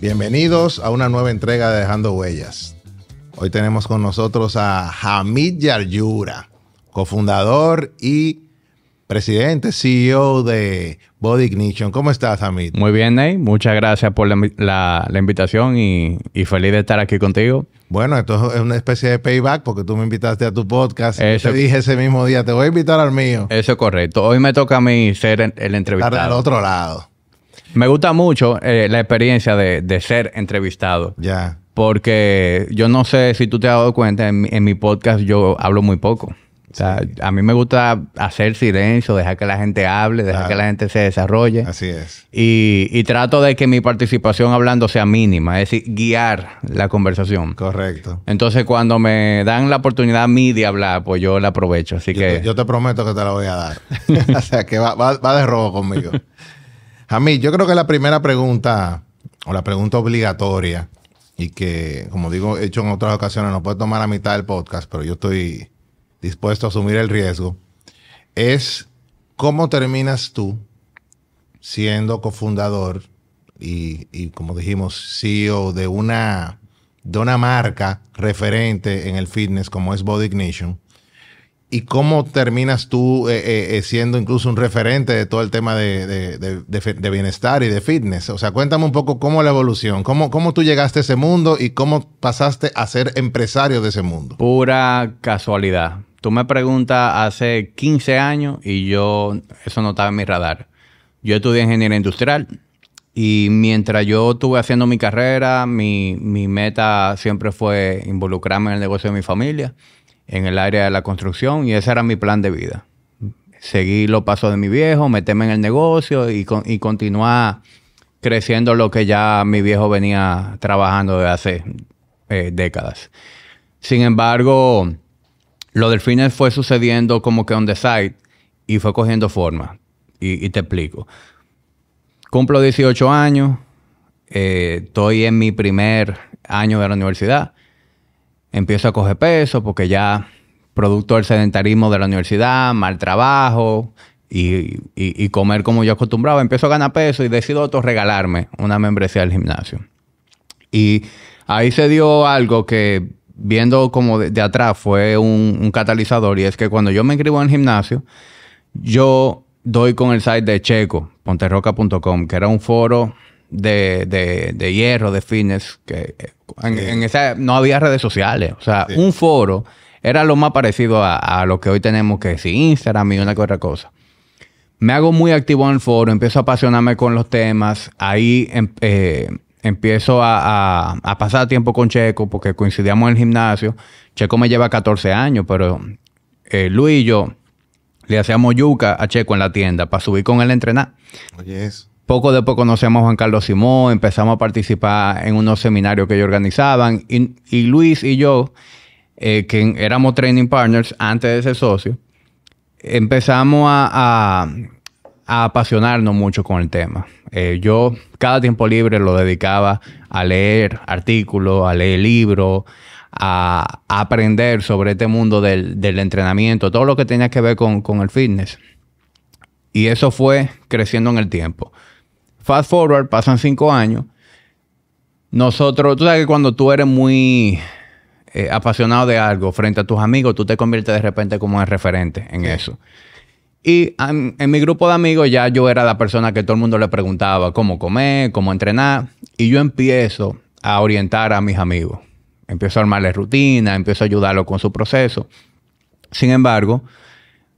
Bienvenidos a una nueva entrega de Dejando Huellas. Hoy tenemos con nosotros a Hamid Yaryura, cofundador y presidente, CEO de Body Ignition. ¿Cómo estás, Amit? Muy bien, Ney. Muchas gracias por la, invitación y, feliz de estar aquí contigo. Bueno, esto es una especie de payback porque tú me invitaste a tu podcast. te dije ese mismo día, te voy a invitar al mío. Eso es correcto. Hoy me toca a mí ser el, entrevistado. Estar al otro lado. Me gusta mucho eh, la experiencia de, ser entrevistado. Ya. Porque yo no sé si tú te has dado cuenta, en mi podcast yo hablo muy poco a mí me gusta hacer silencio, dejar que la gente hable, dejar que la gente se desarrolle. Así es. Y, trato de que mi participación hablando sea mínima, es decir, guiar la conversación. Correcto. Entonces, cuando me dan la oportunidad a mí de hablar, pues yo la aprovecho. Así yo que. Te, yo te prometo que te la voy a dar. o sea, que va, va, de rojo conmigo. a mí, yo creo que la primera pregunta, o la pregunta obligatoria, y que, como digo, he hecho en otras ocasiones, no puedo tomar la mitad del podcast, pero yo estoy dispuesto a asumir el riesgo, es cómo terminas tú siendo cofundador y, como dijimos, CEO de una, marca referente en el fitness como es Body Ignition. ¿Y cómo terminas tú eh, eh, eh, siendo incluso un referente de todo el tema de, bienestar y de fitness? O sea, cuéntame un poco cómo la evolución, cómo, cómo tú llegaste a ese mundo y cómo pasaste a ser empresario de ese mundo. Pura casualidad. Tú me preguntas hace 15 años y yo, eso no estaba en mi radar. Yo estudié ingeniería industrial y mientras yo estuve haciendo mi carrera, mi, meta siempre fue involucrarme en el negocio de mi familia, en el área de la construcción y ese era mi plan de vida. Seguir los pasos de mi viejo, meterme en el negocio y, continuar creciendo lo que ya mi viejo venía trabajando de hace eh, décadas. Sin embargo, lo del fitness fue sucediendo como que on the side y fue cogiendo forma. Y, te explico. Cumplo 18 años, eh, estoy en mi primer año de la universidad, empiezo a coger peso porque ya producto del sedentarismo de la universidad, mal trabajo y, comer como yo acostumbraba, empiezo a ganar peso y decido regalarme una membresía del gimnasio. Y ahí se dio algo que viendo como de, atrás fue un, catalizador y es que cuando yo me inscribo en el gimnasio, yo doy con el site de Checo, ponterroca.com, que era un foro de, de, de hierro, de fitness, que eh, en, esa no había redes sociales, o sea, un foro era lo más parecido a, lo que hoy tenemos que es Instagram y una que otra cosa. Me hago muy activo en el foro, empiezo a apasionarme con los temas, ahí em, eh, empiezo a, pasar tiempo con Checo porque coincidíamos en el gimnasio. Checo me lleva 14 años, pero eh, Luis y yo le hacíamos yuca a Checo en la tienda para subir con él a entrenar. poco después conocemos a Juan Carlos Simón, empezamos a participar en unos seminarios que ellos organizaban y, Luis y yo, eh, que éramos training partners antes de ser socio, empezamos a, a apasionarnos mucho con el tema. Eh, yo cada tiempo libre lo dedicaba a leer artículos, a leer libros, a, aprender sobre este mundo del, entrenamiento, todo lo que tenía que ver con, el fitness. Y eso fue creciendo en el tiempo. Fast forward, pasan cinco años. Nosotros, tú sabes que cuando tú eres muy eh, apasionado de algo frente a tus amigos, tú te conviertes de repente como un referente en eso. Y en, mi grupo de amigos ya yo era la persona que todo el mundo le preguntaba cómo comer, cómo entrenar. Y yo empiezo a orientar a mis amigos. Empiezo a armarles rutina, empiezo a ayudarlos con su proceso. Sin embargo,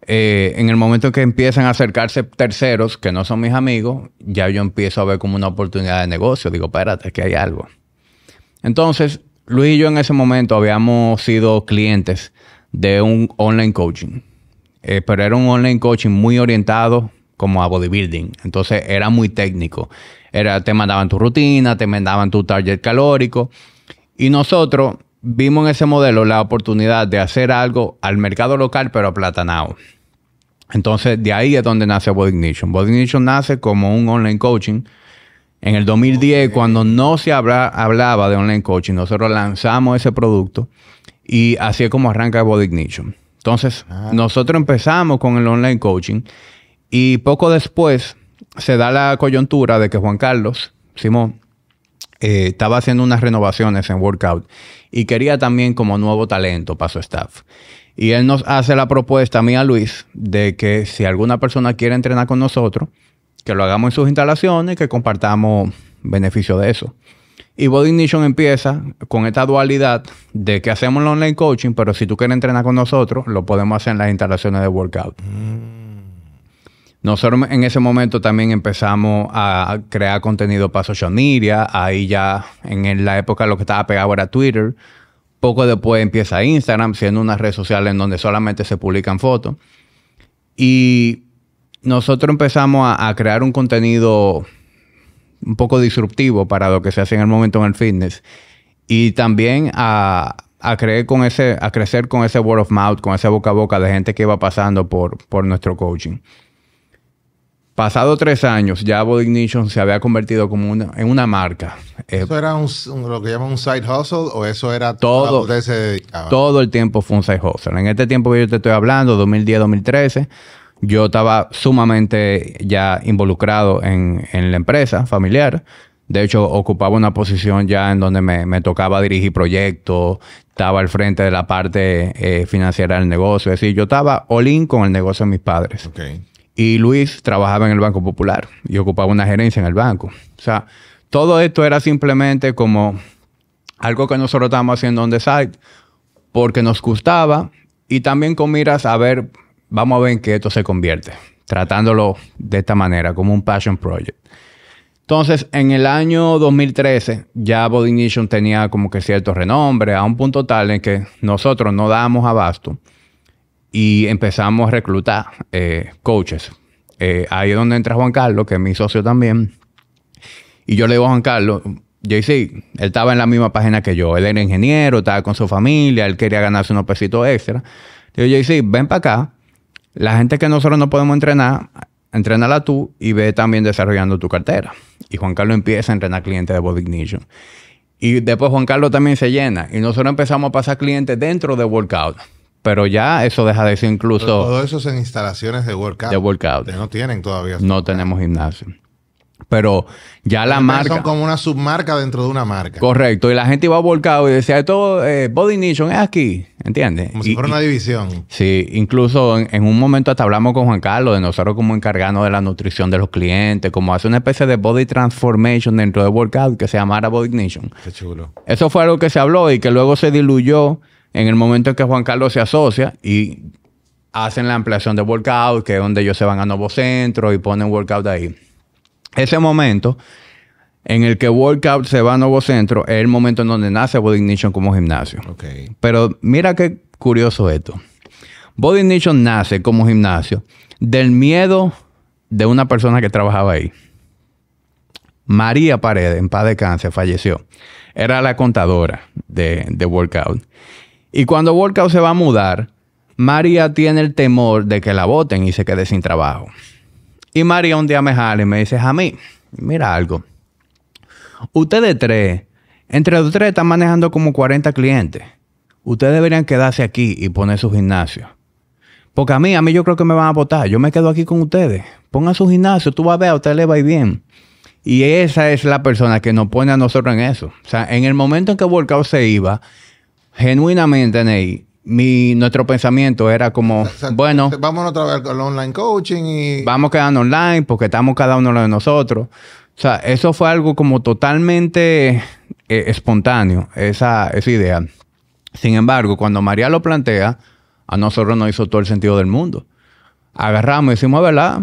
eh, en el momento que empiezan a acercarse terceros que no son mis amigos, ya yo empiezo a ver como una oportunidad de negocio. Digo, espérate, que hay algo. Entonces, Luis y yo en ese momento habíamos sido clientes de un online coaching. Eh, pero era un online coaching muy orientado como a bodybuilding. Entonces era muy técnico. Era, te mandaban tu rutina, te mandaban tu target calórico. Y nosotros vimos en ese modelo la oportunidad de hacer algo al mercado local, pero aplatanado. Entonces, de ahí es donde nace Body Ignition. Body Ignition nace como un online coaching. En el 2010, cuando no se hablaba de online coaching, nosotros lanzamos ese producto y así es como arranca Body Ignition. Entonces, ah. nosotros empezamos con el online coaching y poco después se da la coyuntura de que Juan Carlos Simón eh, estaba haciendo unas renovaciones en Workout y quería también como nuevo talento para su staff. Y él nos hace la propuesta a mí a Luis de que si alguna persona quiere entrenar con nosotros, que lo hagamos en sus instalaciones, que compartamos beneficio de eso. Y Body Nation empieza con esta dualidad de que hacemos el online coaching, pero si tú quieres entrenar con nosotros, lo podemos hacer en las instalaciones de workout. Mm. Nosotros en ese momento también empezamos a crear contenido para social media. Ahí ya en la época lo que estaba pegado era Twitter. Poco después empieza Instagram, siendo una red social en donde solamente se publican fotos. Y nosotros empezamos a crear un contenido un poco disruptivo para lo que se hace en el momento en el fitness. Y también a, creer con ese, a crecer con ese word of mouth, con ese boca a boca de gente que iba pasando por, por nuestro coaching. Pasado tres años, ya Body Ignition se había convertido como una, en una marca. Eh, ¿Eso era un, lo que llaman un side hustle o eso era todo? Todo el tiempo fue un side hustle. En este tiempo que yo te estoy hablando, 2010-2013, yo estaba sumamente ya involucrado en, la empresa familiar. De hecho, ocupaba una posición ya en donde me, tocaba dirigir proyectos, estaba al frente de la parte eh, financiera del negocio. Es decir, yo estaba all con el negocio de mis padres. Y Luis trabajaba en el Banco Popular y ocupaba una gerencia en el banco. O sea, todo esto era simplemente como algo que nosotros estábamos haciendo on the side porque nos gustaba y también con miras a ver vamos a ver en qué esto se convierte, tratándolo de esta manera, como un passion project. Entonces, en el año 2013, ya Body Nation tenía como que cierto renombre, a un punto tal en que nosotros no dábamos abasto y empezamos a reclutar eh, coaches. Eh, ahí es donde entra Juan Carlos, que es mi socio también. Y yo le digo a Juan Carlos, JC, él estaba en la misma página que yo. Él era ingeniero, estaba con su familia, él quería ganarse unos pesitos extra. Le digo, JC, ven para acá la gente que nosotros no podemos entrenar, entrenala tú y ve también desarrollando tu cartera. Y Juan Carlos empieza a entrenar clientes de Body Ignition. Y después Juan Carlos también se llena. Y nosotros empezamos a pasar clientes dentro de Workout. Pero ya eso deja de ser incluso. todo eso en instalaciones de Workout. De Workout. Que no tienen todavía. No tenemos gimnasio. Pero ya la marca. Son como una submarca dentro de una marca. Correcto. Y la gente iba a volcado y decía, esto, eh, Body Nation es aquí. ¿Entiendes? Como si fuera una división. sí, incluso en, un momento hasta hablamos con Juan Carlos de nosotros como encargados de la nutrición de los clientes, como hace una especie de body transformation dentro de Workout que se llamara Body Nation. Qué chulo. Eso fue algo que se habló y que luego se diluyó en el momento en que Juan Carlos se asocia y hacen la ampliación de Workout, que es donde ellos se van a Nuevo Centro y ponen Workout ahí. Ese momento en el que Workout se va a Nuevo Centro es el momento en donde nace Body Nation como gimnasio. Pero mira qué curioso esto. Body Nation nace como gimnasio del miedo de una persona que trabajaba ahí. María Paredes, en paz de cáncer, falleció. Era la contadora de, de Workout. Y cuando Workout se va a mudar, María tiene el temor de que la voten y se quede sin trabajo. Y María un día me jale y me dice, a mí, mira algo. Ustedes tres, entre los tres están manejando como 40 clientes. Ustedes deberían quedarse aquí y poner su gimnasio. Porque a mí, a mí yo creo que me van a votar. Yo me quedo aquí con ustedes. Pongan su gimnasio, tú vas a ver, a usted le va a ir bien. Y esa es la persona que nos pone a nosotros en eso. O sea, en el momento en que Cup se iba, genuinamente, Ney, mi, nuestro pensamiento era como, bueno, vamos a vez con el online coaching y... Vamos quedando online porque estamos cada uno de nosotros. O sea, eso fue algo como totalmente eh, espontáneo, esa, idea. Sin embargo, cuando María lo plantea, a nosotros nos hizo todo el sentido del mundo. Agarramos y decimos, ah, ¿verdad?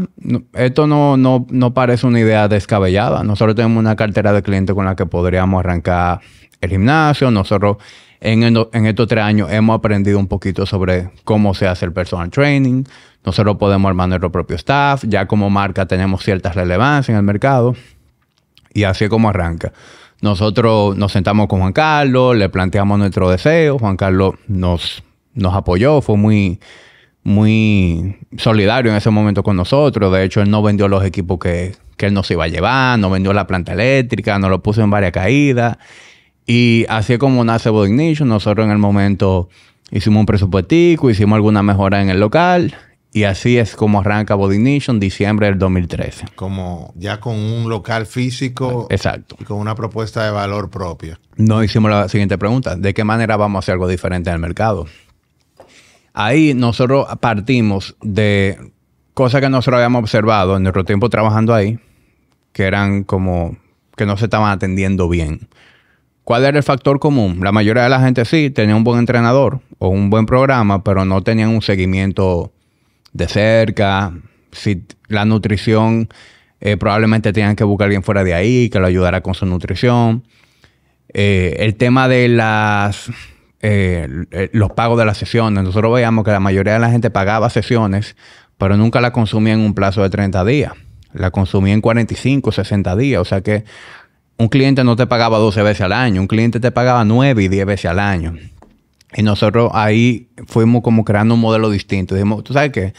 esto no, no, no parece una idea descabellada. Nosotros tenemos una cartera de clientes con la que podríamos arrancar el gimnasio. Nosotros en, estos tres años hemos aprendido un poquito sobre cómo se hace el personal training. Nosotros podemos armar nuestro propio staff. Ya como marca tenemos cierta relevancia en el mercado. Y así es como arranca. Nosotros nos sentamos con Juan Carlos, le planteamos nuestro deseo. Juan Carlos nos, apoyó, fue muy, muy solidario en ese momento con nosotros. De hecho, él no vendió los equipos que, que él nos iba a llevar, no vendió la planta eléctrica, nos lo puso en varias caídas. Y así es como nace Body Nation Nosotros en el momento hicimos un presupuestico, hicimos alguna mejora en el local. Y así es como arranca Body en diciembre del 2013. Como ya con un local físico. Exacto. Y con una propuesta de valor propia. Nos hicimos la siguiente pregunta. ¿De qué manera vamos a hacer algo diferente en el mercado? Ahí nosotros partimos de cosas que nosotros habíamos observado en nuestro tiempo trabajando ahí, que eran como que no se estaban atendiendo bien. ¿Cuál era el factor común? La mayoría de la gente sí tenía un buen entrenador o un buen programa, pero no tenían un seguimiento de cerca. Si la nutrición, eh, probablemente tenían que buscar a alguien fuera de ahí que lo ayudara con su nutrición. Eh, el tema de las, eh, los pagos de las sesiones. Nosotros veíamos que la mayoría de la gente pagaba sesiones, pero nunca la consumía en un plazo de 30 días. La consumía en 45, 60 días. O sea que un cliente no te pagaba 12 veces al año, un cliente te pagaba 9 y 10 veces al año. Y nosotros ahí fuimos como creando un modelo distinto. Dijimos, tú sabes qué,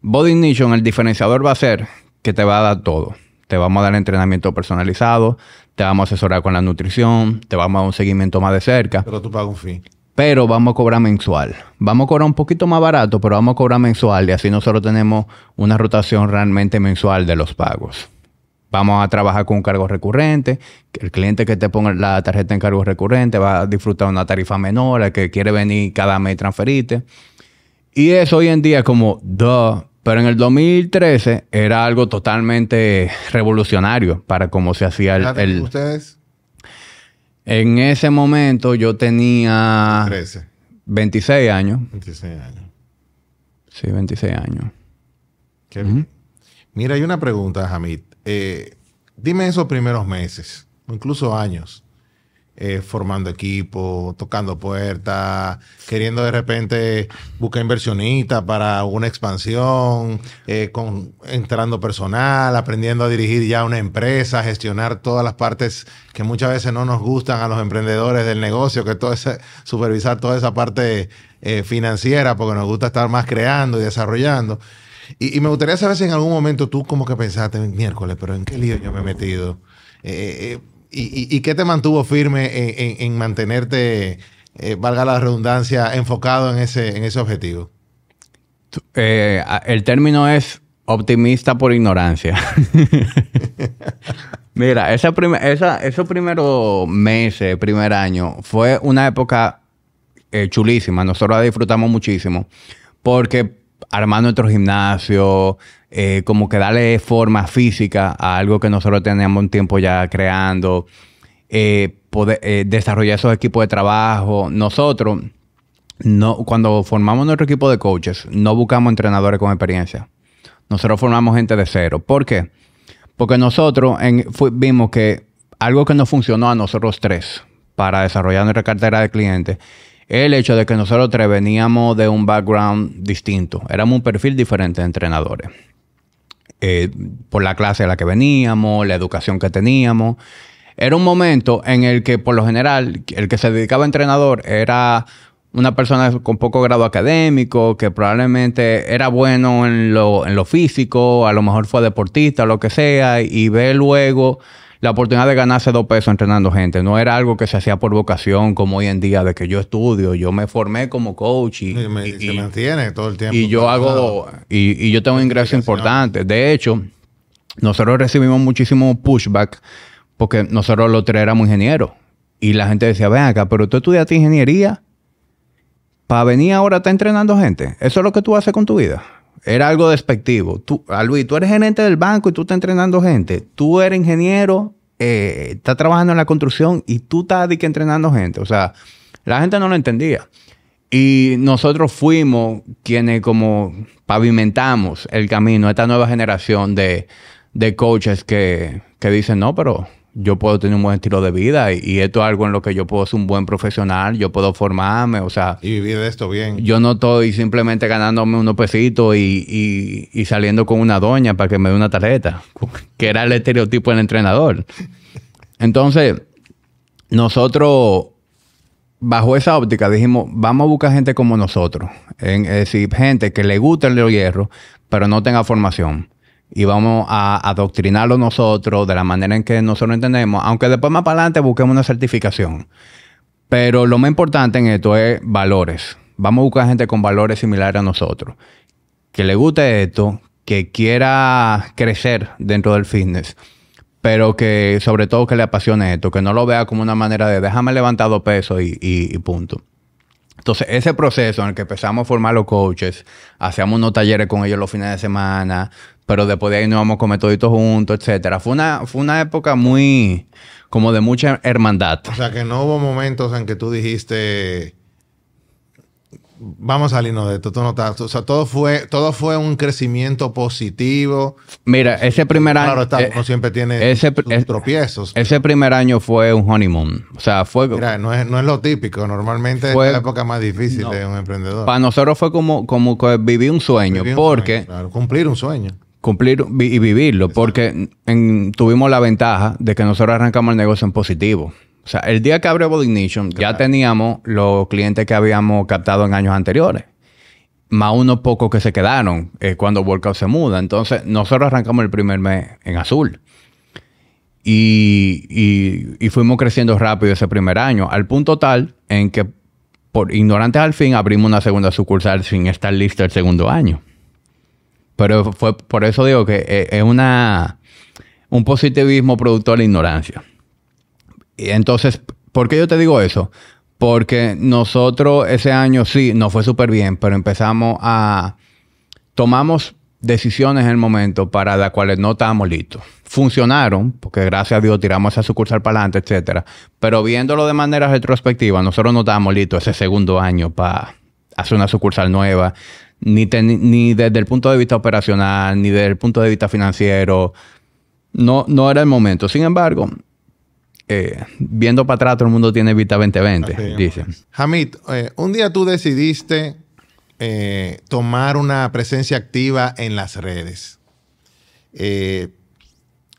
Body Nation, el diferenciador va a ser que te va a dar todo. Te vamos a dar entrenamiento personalizado, te vamos a asesorar con la nutrición, te vamos a dar un seguimiento más de cerca. Pero tú pagas un fin. Pero vamos a cobrar mensual. Vamos a cobrar un poquito más barato, pero vamos a cobrar mensual y así nosotros tenemos una rotación realmente mensual de los pagos. Vamos a trabajar con cargos cargo recurrente. El cliente que te ponga la tarjeta en cargo recurrente va a disfrutar una tarifa menor, el que quiere venir cada mes transferirte. Y eso hoy en día es como, duh. Pero en el 2013 era algo totalmente revolucionario para cómo se hacía el, ¿Ustedes? En ese momento yo tenía... 26 años. 26 años. Sí, 26 años. Mira, hay una pregunta, Hamid. Eh, dime esos primeros meses, o incluso años, eh, formando equipo, tocando puertas, queriendo de repente buscar inversionistas para una expansión, eh, con, entrando personal, aprendiendo a dirigir ya una empresa, gestionar todas las partes que muchas veces no nos gustan a los emprendedores del negocio, que todo ese, supervisar toda esa parte financiera, porque nos gusta estar más creando y desarrollando. Y, me gustaría saber si en algún momento tú como que pensaste miércoles, pero ¿en qué lío yo me he metido? Eh, eh, eh, y, qué te mantuvo firme en, mantenerte, valga la redundancia, enfocado en ese, en ese objetivo? el término es optimista por ignorancia. Mira, esa esos primeros meses, primer año, fue una época chulísima. Nosotros la disfrutamos muchísimo porque armar nuestro gimnasio, eh, como que darle forma física a algo que nosotros teníamos un tiempo ya creando, eh, poder, eh, desarrollar esos equipos de trabajo. Nosotros, no, cuando formamos nuestro equipo de coaches, no buscamos entrenadores con experiencia. Nosotros formamos gente de cero. ¿Por qué? Porque nosotros en, vimos que algo que nos funcionó a nosotros tres para desarrollar nuestra cartera de clientes el hecho de que nosotros tres veníamos de un background distinto, éramos un perfil diferente de entrenadores. Eh, por la clase a la que veníamos, la educación que teníamos. Era un momento en el que, por lo general, el que se dedicaba a entrenador era una persona con poco grado académico, que probablemente era bueno en lo, físico, a lo mejor fue deportista, lo que sea, y ve luego la oportunidad de ganarse dos pesos entrenando gente. No era algo que se hacía por vocación como hoy en día, de que yo estudio, yo me formé como coach y, mantiene todo el tiempo. Y yo hago, y, y yo tengo ingresos importantes. De hecho, nosotros recibimos muchísimo pushback porque nosotros los tres éramos ingenieros. Y la gente decía, ven acá, pero tú estudiaste ingeniería para venir ahora a estar entrenando gente. ¿Eso es lo que tú haces con tu vida? Era algo despectivo. Tú, ah, Luis, tú eres gerente del banco y tú estás entrenando gente. Tú eres ingeniero, eh, estás trabajando en la construcción y tú estás que entrenando gente. O sea, la gente no lo entendía. Y nosotros fuimos quienes como pavimentamos el camino a esta nueva generación de, de coaches que, que dicen, no, pero yo puedo tener un buen estilo de vida y, esto es algo en lo que yo puedo ser un buen profesional, yo puedo formarme, o sea... Y vivir esto bien. Yo no estoy simplemente ganándome unos pesitos y, saliendo con una doña para que me dé una tarjeta, que era el estereotipo del entrenador. Entonces, nosotros, bajo esa óptica, dijimos, vamos a buscar gente como nosotros, en, es decir, gente que le guste el hierro, pero no tenga formación y vamos a adoctrinarlo nosotros de la manera en que nosotros entendemos, aunque después más para adelante busquemos una certificación. Pero lo más importante en esto es valores. Vamos a buscar gente con valores similares a nosotros, que le guste esto, que quiera crecer dentro del fitness, pero que sobre todo que le apasione esto, que no lo vea como una manera de déjame levantar dos pesos y, punto. Entonces, ese proceso en el que empezamos a formar los coaches, hacíamos unos talleres con ellos los fines de semana, pero después de ahí nos vamos a comer juntos, etcétera. Fue una, fue una época muy como de mucha hermandad. O sea que no hubo momentos en que tú dijiste vamos a salirnos de esto, no o sea, todo fue, todo fue un crecimiento positivo. Mira, ese primer año... Claro, está, eh, siempre tiene eh, tropiezos. Ese primer año fue un honeymoon, o sea, fue... Mira, no es, lo típico, normalmente es la época más difícil de un emprendedor. Para nosotros fue como, como que viví un sueño, porque... claro, cumplir un sueño cumplir y vivirlo, porque tuvimos la ventaja de que nosotros arrancamos el negocio en positivo. O sea, el día que abrió Body ya teníamos los clientes que habíamos captado en años anteriores, más unos pocos que se quedaron eh, cuando Workout se muda. Entonces, nosotros arrancamos el primer mes en azul. Y, y, fuimos creciendo rápido ese primer año, al punto tal en que, por ignorantes al fin, abrimos una segunda sucursal sin estar lista el segundo año. Pero fue por eso digo que eh, es una un positivismo producto de la ignorancia. Y entonces, ¿por qué yo te digo eso? Porque nosotros ese año sí, nos fue súper bien, pero empezamos a... Tomamos decisiones en el momento para las cuales no estábamos listos. Funcionaron, porque gracias a Dios tiramos esa sucursal para adelante, etc. Pero viéndolo de manera retrospectiva, nosotros no estábamos listos ese segundo año para hacer una sucursal nueva, ni, desde el punto de vista operacional, ni desde el punto de vista financiero. No, no era el momento. Sin embargo, eh, viendo para atrás, todo el mundo tiene Vita 2020, dicen. Hamid, eh, un día tú decidiste eh, tomar una presencia activa en las redes,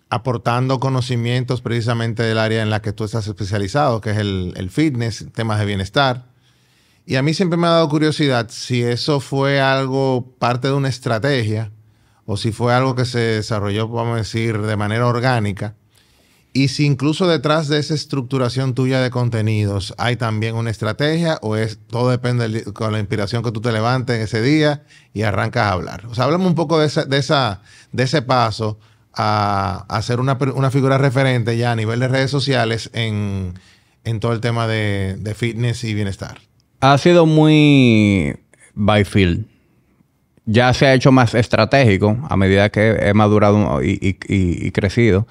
aportando conocimientos precisamente del área en la que tú estás especializado, que es el, el fitness, temas de bienestar. Y a mí siempre me ha dado curiosidad si eso fue algo parte de una estrategia o si fue algo que se desarrolló, vamos a decir, de manera orgánica. Y si incluso detrás de esa estructuración tuya de contenidos hay también una estrategia o es todo depende de, con la inspiración que tú te levantes ese día y arrancas a hablar. O sea, háblame un poco de, ese paso a, hacer ser una, figura referente ya a nivel de redes sociales en, todo el tema de fitness y bienestar ha sido muy by feel. Ya se ha hecho más estratégico a medida que he madurado y, crecido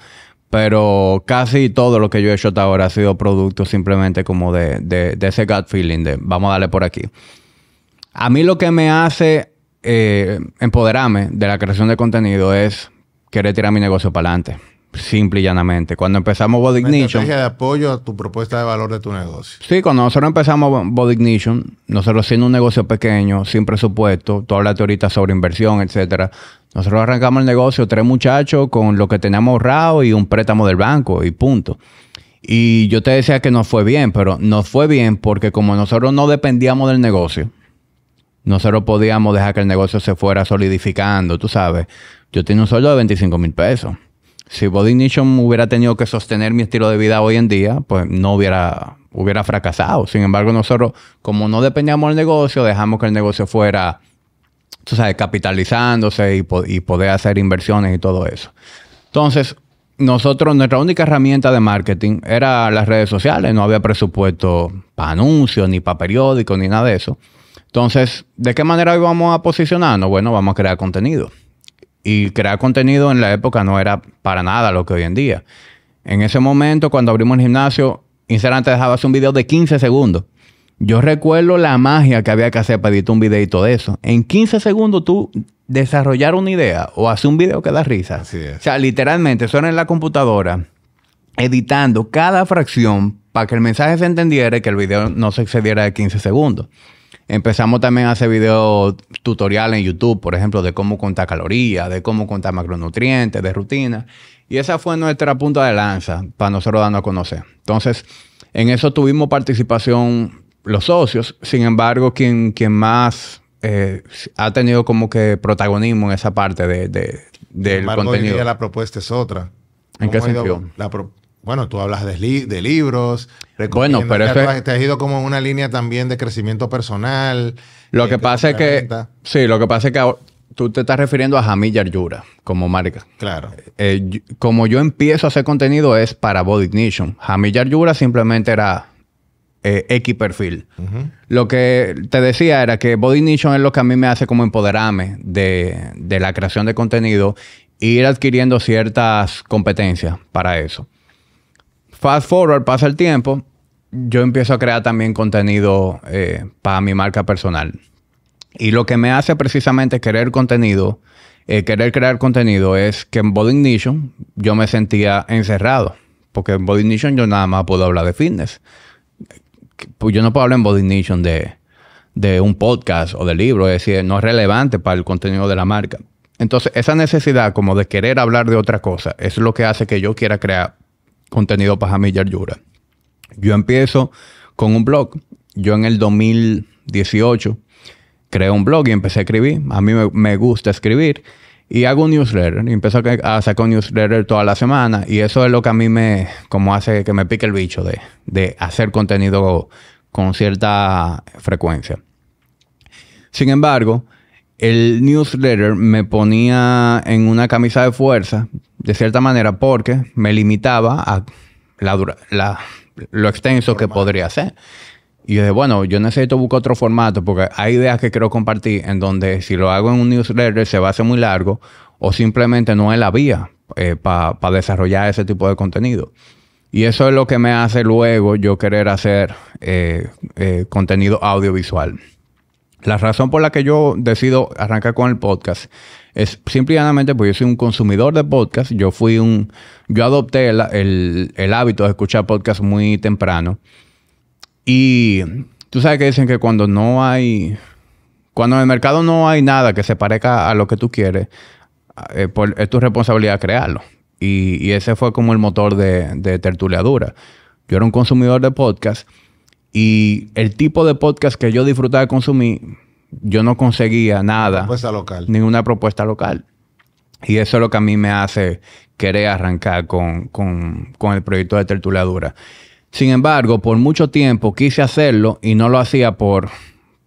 pero casi todo lo que yo he hecho hasta ahora ha sido producto simplemente como de, de, ese gut feeling de vamos a darle por aquí. A mí lo que me hace eh, empoderarme de la creación de contenido es querer tirar mi negocio para adelante. Simple y llanamente. Cuando empezamos Body Ignition. Una de apoyo a tu propuesta de valor de tu negocio. Sí, cuando nosotros empezamos Body Ignition, nosotros siendo un negocio pequeño, sin presupuesto, tú hablaste ahorita sobre inversión, etcétera. Nosotros arrancamos el negocio, tres muchachos, con lo que teníamos ahorrado y un préstamo del banco, y punto. Y yo te decía que nos fue bien, pero nos fue bien porque como nosotros no dependíamos del negocio, nosotros podíamos dejar que el negocio se fuera solidificando, tú sabes. Yo tenía un sueldo de 25 mil pesos si Body Nation hubiera tenido que sostener mi estilo de vida hoy en día, pues no hubiera, hubiera fracasado. Sin embargo, nosotros, como no dependíamos del negocio, dejamos que el negocio fuera, tú sabes, capitalizándose y, y poder hacer inversiones y todo eso. Entonces, nosotros, nuestra única herramienta de marketing era las redes sociales. No había presupuesto para anuncios, ni para periódicos, ni nada de eso. Entonces, ¿de qué manera íbamos a posicionarnos? Bueno, vamos a crear contenido y crear contenido en la época no era para nada lo que hoy en día. En ese momento, cuando abrimos el gimnasio, Instagram te dejaba hacer un video de 15 segundos. Yo recuerdo la magia que había que hacer para editar un videito de eso. En 15 segundos tú desarrollar una idea o hacer un video que da risa. O sea, literalmente, suena en la computadora, editando cada fracción para que el mensaje se entendiera y que el video no se excediera de 15 segundos. Empezamos también a hacer videos tutoriales en YouTube, por ejemplo, de cómo contar calorías, de cómo contar macronutrientes, de rutina. Y esa fue nuestra punta de lanza para nosotros darnos a conocer. Entonces, en eso tuvimos participación los socios. Sin embargo, quien, quien más eh, ha tenido como que protagonismo en esa parte de, de, del contenido. Hoy la propuesta es otra. ¿En qué sentido? La, bueno, tú hablas de, libros. Bueno, pero eso Te has ido como una línea también de crecimiento personal. Lo que este, pasa es que... Sí, lo que pasa es que tú te estás refiriendo a Jamilla Yura como marca. Claro. Eh, eh, como yo empiezo a hacer contenido es para Body Nation. Jamilla Yura simplemente era eh, X perfil. Lo que te decía era que Body Nation es lo que a mí me hace como empoderarme de, de la creación de contenido e ir adquiriendo ciertas competencias para eso fast forward, pasa el tiempo, yo empiezo a crear también contenido eh, para mi marca personal. Y lo que me hace precisamente querer contenido, eh, querer crear contenido, es que en Body Nation yo me sentía encerrado. Porque en Body Nation yo nada más puedo hablar de fitness. Pues yo no puedo hablar en Body Nation de, de un podcast o de libro. Es decir, no es relevante para el contenido de la marca. Entonces, esa necesidad como de querer hablar de otra cosa es lo que hace que yo quiera crear contenido para y Yura. Yo empiezo con un blog. Yo en el 2018 creé un blog y empecé a escribir. A mí me, gusta escribir y hago un newsletter. Y empiezo a, sacar un newsletter toda la semana y eso es lo que a mí me, como hace que me pique el bicho de, de hacer contenido con cierta frecuencia. Sin embargo, el newsletter me ponía en una camisa de fuerza, de cierta manera, porque me limitaba a lo extenso que podría ser. Y yo dije, bueno, yo necesito buscar otro formato porque hay ideas que quiero compartir en donde si lo hago en un newsletter se va a hacer muy largo o simplemente no es la vía eh, para desarrollar ese tipo de contenido. Y eso es lo que me hace luego yo querer hacer eh, eh, contenido audiovisual. La razón por la que yo decido arrancar con el podcast es simplemente porque yo soy un consumidor de podcast. Yo fui un. Yo adopté el, hábito de escuchar podcast muy temprano. Y tú sabes que dicen que cuando no hay. Cuando en el mercado no hay nada que se parezca a lo que tú quieres, eh, pues, es tu responsabilidad crearlo. Y, ese fue como el motor de, de Tertuleadura. Yo era un consumidor de podcast y el tipo de podcast que yo disfrutaba de consumir, yo no conseguía nada. Propuesta local. Ninguna propuesta local. Y eso es lo que a mí me hace querer arrancar con, el proyecto de tertuladura. Sin embargo, por mucho tiempo quise hacerlo y no lo hacía por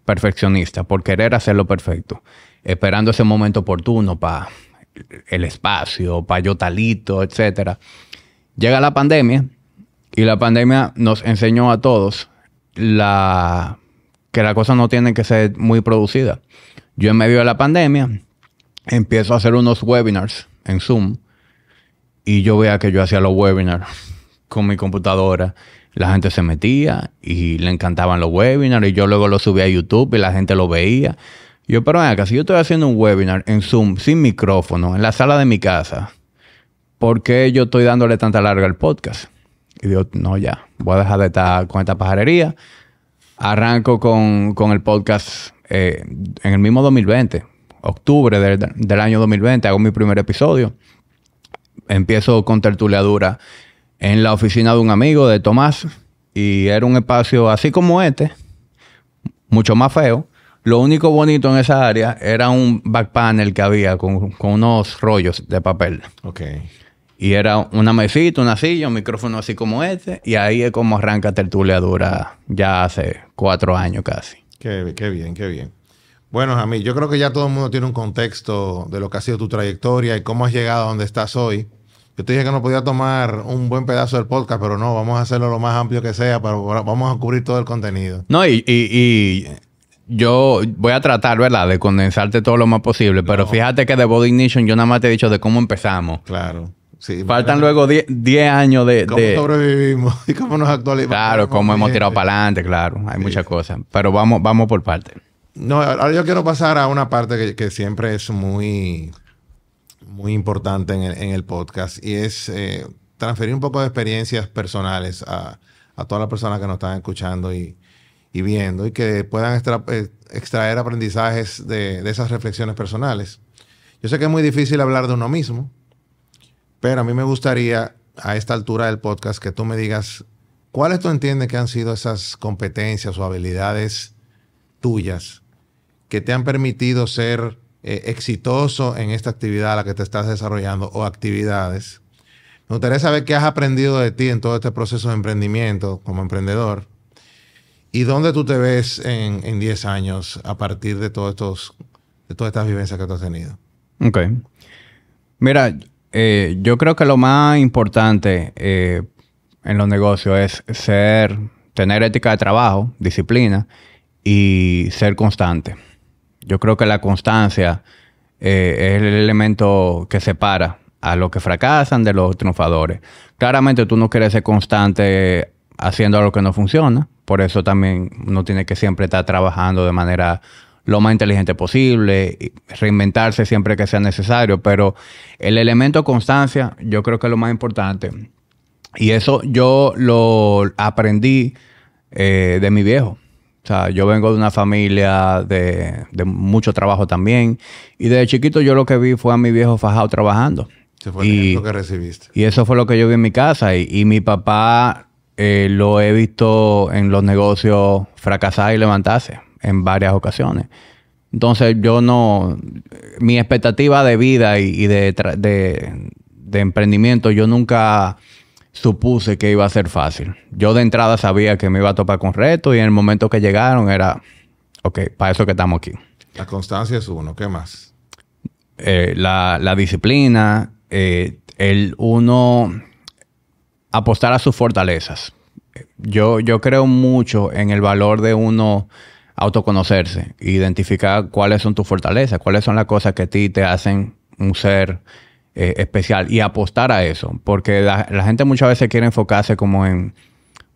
perfeccionista, por querer hacerlo perfecto, esperando ese momento oportuno para el espacio, para yo talito, etc. Llega la pandemia y la pandemia nos enseñó a todos que la cosa no tiene que ser muy producida. Yo en medio de la pandemia empiezo a hacer unos webinars en Zoom y yo veía que yo hacía los webinars con mi computadora. La gente se metía y le encantaban los webinars y yo luego los subía a YouTube y la gente lo veía. Yo, pero acá, si yo estoy haciendo un webinar en Zoom sin micrófono, en la sala de mi casa, ¿por qué yo estoy dándole tanta larga al podcast? Y yo, no, ya, voy a dejar de estar con esta pajarería. Arranco con, con el podcast eh, en el mismo 2020, octubre del, del, año 2020, hago mi primer episodio. Empiezo con tertuliadura en la oficina de un amigo de Tomás y era un espacio así como este, mucho más feo. Lo único bonito en esa área era un back panel que había con, con unos rollos de papel. Okay. Y era una mesita, una silla, un micrófono así como este. Y ahí es como arranca Tertulia Dura ya hace cuatro años casi. Qué, bien, qué bien. Bueno, Jamil, yo creo que ya todo el mundo tiene un contexto de lo que ha sido tu trayectoria y cómo has llegado a donde estás hoy. Yo te dije que no podía tomar un buen pedazo del podcast, pero no, vamos a hacerlo lo más amplio que sea, pero vamos a cubrir todo el contenido. No, y, y, yo voy a tratar, ¿verdad?, de condensarte todo lo más posible, pero fíjate que de Body Ignition yo nada más te he dicho de cómo empezamos. Claro. Faltan luego 10 años de, ¿Cómo sobrevivimos? ¿Y cómo nos actualizamos? Claro, cómo hemos tirado para adelante, claro. Hay muchas cosas. Pero vamos, vamos por partes. No, ahora yo quiero pasar a una parte que, siempre es muy, muy importante en el, podcast y es eh, transferir un poco de experiencias personales a, todas las personas que nos están escuchando y, viendo y que puedan eh, extraer aprendizajes de esas reflexiones personales. Yo sé que es muy difícil hablar de uno mismo pero a mí me gustaría, a esta altura del podcast, que tú me digas cuáles tú entiendes que han sido esas competencias o habilidades tuyas que te han permitido ser eh, exitoso en esta actividad a la que te estás desarrollando o actividades. Me gustaría saber qué has aprendido de ti en todo este proceso de emprendimiento como emprendedor y dónde tú te ves en 10 años a partir de, todos estos, de todas estas vivencias que tú has tenido. Ok. Mira, eh, yo creo que lo más importante eh, en los negocios es ser, tener ética de trabajo, disciplina y ser constante. Yo creo que la constancia eh, es el elemento que separa a los que fracasan de los triunfadores. Claramente tú no quieres ser constante haciendo algo que no funciona, por eso también uno tiene que siempre estar trabajando de manera lo más inteligente posible, reinventarse siempre que sea necesario, pero el elemento constancia yo creo que es lo más importante. Y eso yo lo aprendí eh, de mi viejo. O sea, yo vengo de una familia de, mucho trabajo también. Y desde chiquito yo lo que vi fue a mi viejo fajado trabajando. fue y, lo que recibiste. Y eso fue lo que yo vi en mi casa. Y, mi papá eh, lo he visto en los negocios fracasar y levantarse en varias ocasiones. Entonces yo no, mi expectativa de vida y, de, emprendimiento, yo nunca supuse que iba a ser fácil. Yo de entrada sabía que me iba a topar con retos y en el momento que llegaron era, ok, para eso que estamos aquí. La constancia es uno, ¿qué más? Eh, la, disciplina, eh, el uno apostar a sus fortalezas. Yo, yo creo mucho en el valor de uno autoconocerse, identificar cuáles son tus fortalezas, cuáles son las cosas que a ti te hacen un ser eh, especial y apostar a eso, porque la, gente muchas veces quiere enfocarse como en,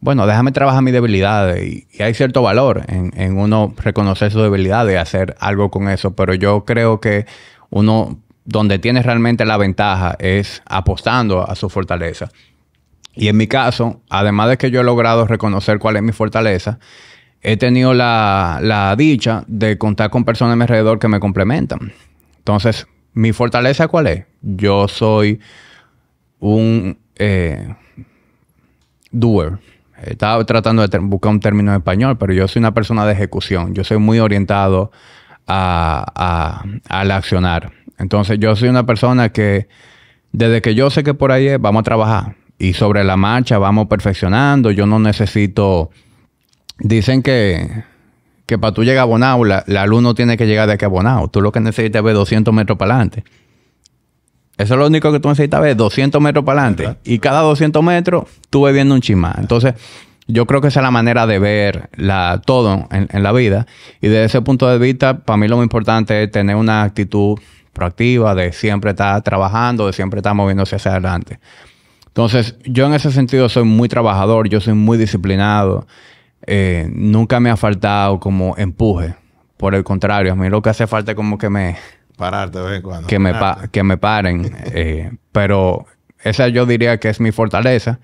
bueno, déjame trabajar mi debilidad y, hay cierto valor en, uno reconocer su debilidad y hacer algo con eso, pero yo creo que uno donde tienes realmente la ventaja es apostando a su fortaleza. Y en mi caso, además de que yo he logrado reconocer cuál es mi fortaleza, he tenido la, dicha de contar con personas a mi alrededor que me complementan. Entonces, ¿mi fortaleza cuál es? Yo soy un eh, doer. Estaba tratando de buscar un término en español, pero yo soy una persona de ejecución. Yo soy muy orientado a, al accionar. Entonces, yo soy una persona que desde que yo sé que por ahí vamos a trabajar. Y sobre la marcha vamos perfeccionando. Yo no necesito Dicen que, que para tú llegar a Bonao, la, la, luz no tiene que llegar de aquí a Bonao. Tú lo que necesitas es ver 200 metros para adelante. Eso es lo único que tú necesitas ver, 200 metros para adelante. Y cada 200 metros tú ves viendo un chimán. Entonces, yo creo que esa es la manera de ver la, todo en, la vida. Y desde ese punto de vista, para mí lo más importante es tener una actitud proactiva, de siempre estar trabajando, de siempre estar moviéndose hacia adelante. Entonces, yo en ese sentido soy muy trabajador, yo soy muy disciplinado. Eh, nunca me ha faltado como empuje. Por el contrario, a mí lo que hace falta es como que me... Pararte Que, me, que me paren. Eh, pero esa yo diría que es mi fortaleza.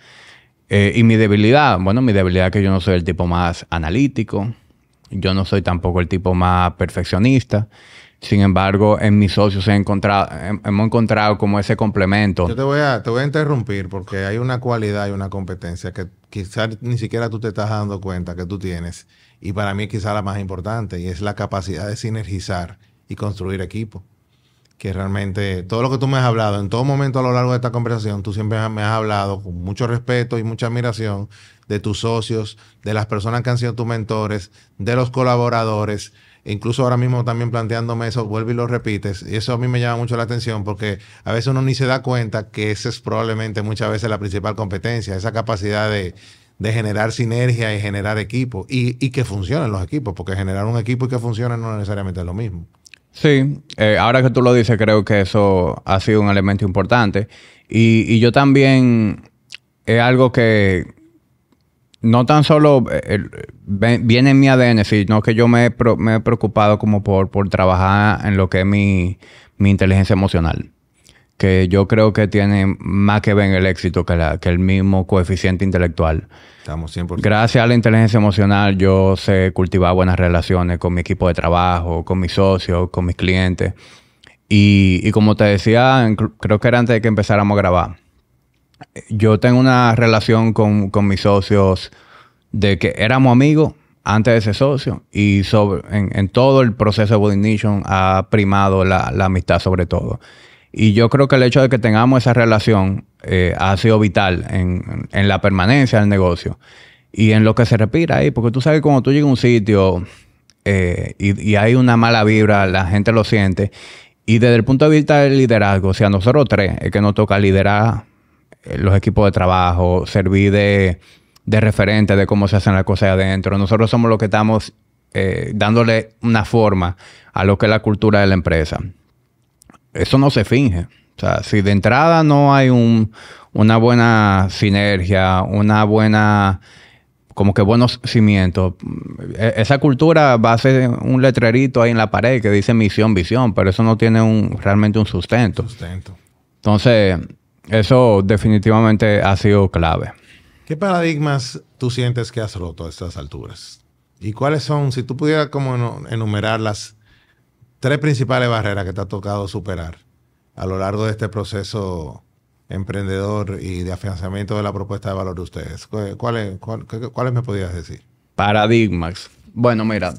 Eh, y mi debilidad, bueno, mi debilidad es que yo no soy el tipo más analítico, yo no soy tampoco el tipo más perfeccionista. Sin embargo, en mis socios he encontrado, hemos encontrado como ese complemento. Yo te voy, a, te voy a interrumpir porque hay una cualidad y una competencia que quizás ni siquiera tú te estás dando cuenta que tú tienes. Y para mí quizás la más importante y es la capacidad de sinergizar y construir equipo. Que realmente todo lo que tú me has hablado, en todo momento a lo largo de esta conversación, tú siempre me has hablado con mucho respeto y mucha admiración de tus socios, de las personas que han sido tus mentores, de los colaboradores, incluso ahora mismo también planteándome eso, vuelve y lo repites. Y eso a mí me llama mucho la atención porque a veces uno ni se da cuenta que esa es probablemente muchas veces la principal competencia, esa capacidad de, generar sinergia y generar equipo y, que funcionen los equipos, porque generar un equipo y que funcione no necesariamente es lo mismo. Sí, eh, ahora que tú lo dices, creo que eso ha sido un elemento importante. Y, y yo también es algo que, no tan solo eh, viene en mi ADN, sino que yo me he, preocupado como por, trabajar en lo que es mi, inteligencia emocional, que yo creo que tiene más que ver el éxito que, que el mismo coeficiente intelectual. Estamos 100%. Gracias a la inteligencia emocional yo sé cultivar buenas relaciones con mi equipo de trabajo, con mis socios, con mis clientes. Y, y como te decía, creo que era antes de que empezáramos a grabar yo tengo una relación con, mis socios de que éramos amigos antes de ese socio y sobre, en, todo el proceso de Body Nation ha primado la, amistad sobre todo. Y yo creo que el hecho de que tengamos esa relación eh, ha sido vital en, la permanencia del negocio y en lo que se respira ahí, porque tú sabes que cuando tú llegas a un sitio eh, y, hay una mala vibra, la gente lo siente. Y desde el punto de vista del liderazgo, si sea, nosotros tres es que nos toca liderar eh, los equipos de trabajo, servir de, referente de cómo se hacen las cosas adentro. Nosotros somos los que estamos eh, dándole una forma a lo que es la cultura de la empresa. Eso no se finge. O sea, si de entrada no hay una buena sinergia, una buena, como que buenos cimientos, e, esa cultura va a ser un letrerito ahí en la pared que dice misión, visión, pero eso no tiene un, realmente un sustento. sustento. Entonces, eso definitivamente ha sido clave. ¿Qué paradigmas tú sientes que has roto a estas alturas? ¿Y cuáles son, si tú pudieras como enumerar las tres principales barreras que te ha tocado superar a lo largo de este proceso emprendedor y de afianzamiento de la propuesta de valor de ustedes? ¿Cuáles me podrías decir? Paradigmas. Bueno, mira,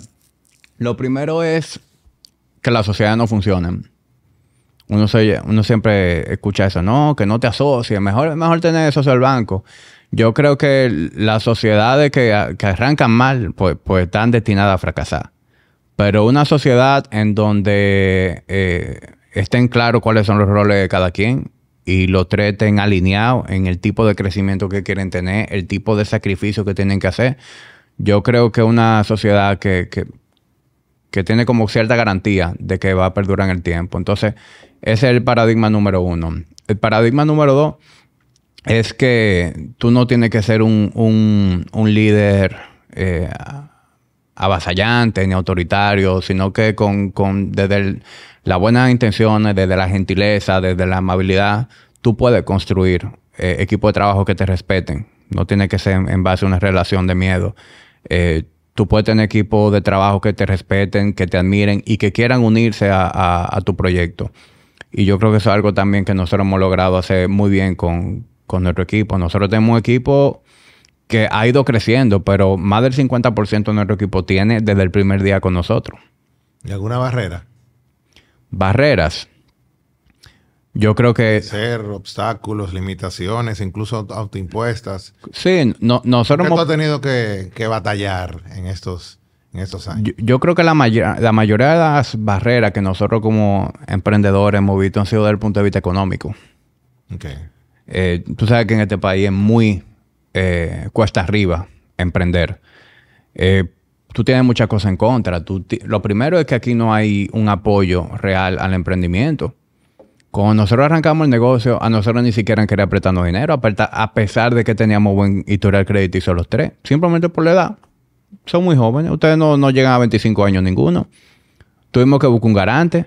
lo primero es que la sociedad no funciona uno, siempre escucha eso, no, que no te asocies, mejor, mejor tener eso al banco. Yo creo que las sociedades que, arrancan mal, pues, pues, están destinadas a fracasar. Pero una sociedad en donde eh, estén claros cuáles son los roles de cada quien y los tres estén alineados en el tipo de crecimiento que quieren tener, el tipo de sacrificio que tienen que hacer. Yo creo que una sociedad que, que que tiene como cierta garantía de que va a perdurar en el tiempo. Entonces, ese es el paradigma número uno. El paradigma número dos es que tú no tienes que ser un, líder eh, avasallante ni autoritario, sino que con, desde las buenas intenciones, desde la gentileza, desde la amabilidad, tú puedes construir equipos eh, equipo de trabajo que te respeten. No tiene que ser en, base a una relación de miedo. Eh, tú puedes tener equipo de trabajo que te respeten, que te admiren y que quieran unirse a tu proyecto. Y yo creo que eso es algo también que nosotros hemos logrado hacer muy bien con, nuestro equipo. Nosotros tenemos un equipo que ha ido creciendo, pero más del 50% de nuestro equipo tiene desde el primer día con nosotros. ¿Y alguna barrera? Barreras. Yo creo que... Ser obstáculos, limitaciones, incluso autoimpuestas. Sí, no, nosotros... hemos... tenido que, que batallar en estos yo, creo que la, la mayoría de las barreras que nosotros como emprendedores hemos visto han sido desde el punto de vista económico. Eh, tú sabes que en este país es muy eh, cuesta arriba emprender. Eh, tú tienes muchas cosas en contra. lo primero es que aquí no hay un apoyo real al emprendimiento. Cuando nosotros arrancamos el negocio, a nosotros ni siquiera querían apretarnos dinero, a pesar de que teníamos buen historial crediticio los tres, simplemente por la edad son muy jóvenes. Ustedes no, llegan a 25 años ninguno. Tuvimos que buscar un garante.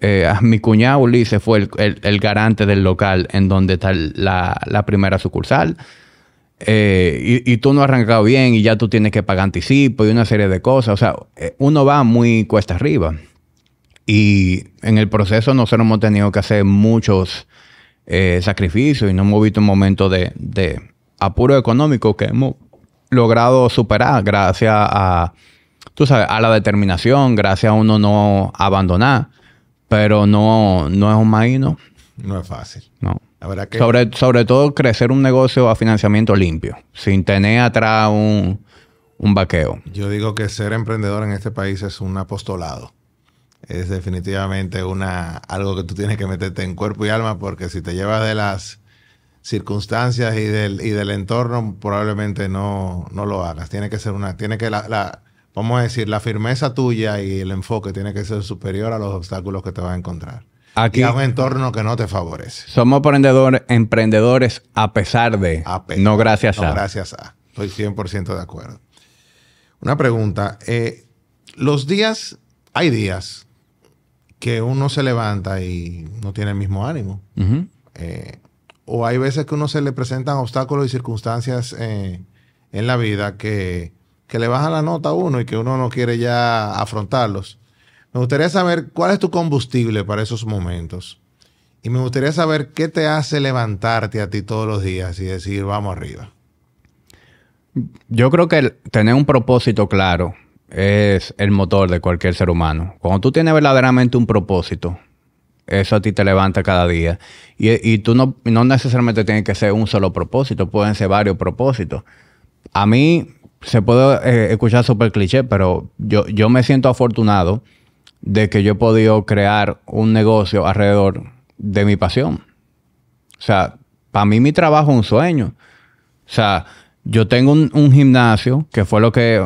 Eh, mi cuñado Ulises fue el, garante del local en donde está la, primera sucursal. Eh, y, tú no has arrancado bien y ya tú tienes que pagar anticipo y una serie de cosas. O sea, eh, uno va muy cuesta arriba. Y en el proceso nosotros hemos tenido que hacer muchos sacrificios y no hemos visto un momento de, de apuro económico que hemos logrado superar gracias a, sabes, a la determinación, gracias a uno no abandonar. Pero no, no es un maíno. No es fácil. No. que... sobre, sobre todo crecer un negocio a financiamiento limpio, sin tener atrás un, vaqueo. Yo digo que ser emprendedor en este país es un apostolado. Es definitivamente una, algo que tú tienes que meterte en cuerpo y alma porque si te llevas de las circunstancias y del, y del entorno, probablemente no, lo hagas. Tiene que ser una, tiene que la, la, vamos a decir, la firmeza tuya y el enfoque tiene que ser superior a los obstáculos que te vas a encontrar. Aquí, y a un entorno que no te favorece. Somos emprendedores, emprendedores a pesar de, no gracias no gracias a. Estoy 100% de acuerdo. Una pregunta. Eh, los días, hay días que uno se levanta y no tiene el mismo ánimo o hay veces que uno se le presentan obstáculos y circunstancias eh, en la vida que, que le bajan la nota a uno y que uno no quiere ya afrontarlos. Me gustaría saber cuál es tu combustible para esos momentos. Y me gustaría saber qué te hace levantarte a ti todos los días y decir, vamos arriba. Yo creo que tener un propósito claro es el motor de cualquier ser humano. Cuando tú tienes verdaderamente un propósito, eso a ti te levanta cada día. Y, tú no, no necesariamente tienes que ser un solo propósito, pueden ser varios propósitos. A mí se puede eh, escuchar súper cliché, pero yo, yo me siento afortunado de que yo he podido crear un negocio alrededor de mi pasión. O sea, para mí mi trabajo es un sueño. O sea, yo tengo un, un, gimnasio que fue lo que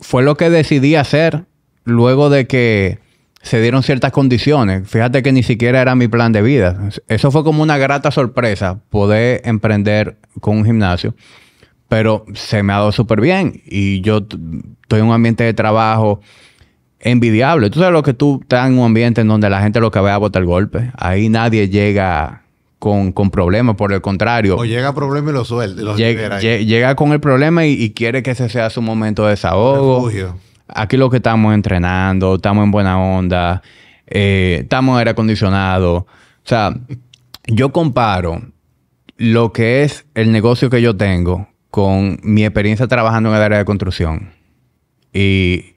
fue lo que decidí hacer luego de que se dieron ciertas condiciones. Fíjate que ni siquiera era mi plan de vida. Eso fue como una grata sorpresa poder emprender con un gimnasio, pero se me ha dado súper bien y yo estoy en un ambiente de trabajo envidiable. Tú sabes lo que tú estás en un ambiente en donde la gente lo que ve a botar el golpe. Ahí nadie llega con, problemas, por el contrario. O llega problema y lo suelta. llega con el problema y, quiere que ese sea su momento de desahogo aquí lo que estamos entrenando, estamos en buena onda, eh, estamos en aire acondicionado. O sea, yo comparo lo que es el negocio que yo tengo con mi experiencia trabajando en el área de construcción. Y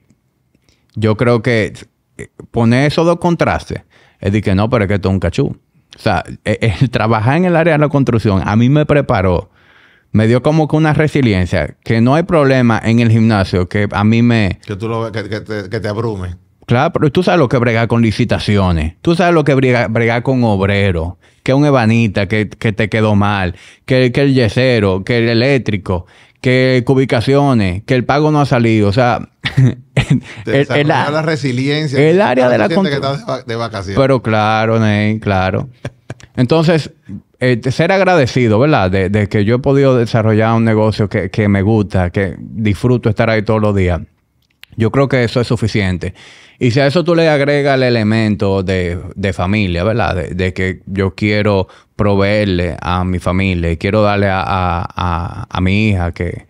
yo creo que eh, poner esos dos contrastes es de que no, pero es que esto es un cachú. O sea, e-, el trabajar en el área de la construcción a mí me preparó me dio como que una resiliencia, que no hay problema en el gimnasio que a mí me... Que, tú lo, que, te, abrume. Claro, pero tú sabes lo que bregar con licitaciones, tú sabes lo que bregar, con obrero. que un evanita, que, te quedó mal, que, que el yesero, que el eléctrico, que cubicaciones, que el pago no ha salido, o sea... el, la resiliencia. El área de la... de vacaciones. Pero claro, Ney, claro. Entonces, eh, ser agradecido, ¿verdad? De, que yo he podido desarrollar un negocio que, me gusta, que disfruto estar ahí todos los días. Yo creo que eso es suficiente. Y si a eso tú le agregas el elemento de, familia, ¿verdad? De, que yo quiero proveerle a mi familia y quiero darle a, mi hija que,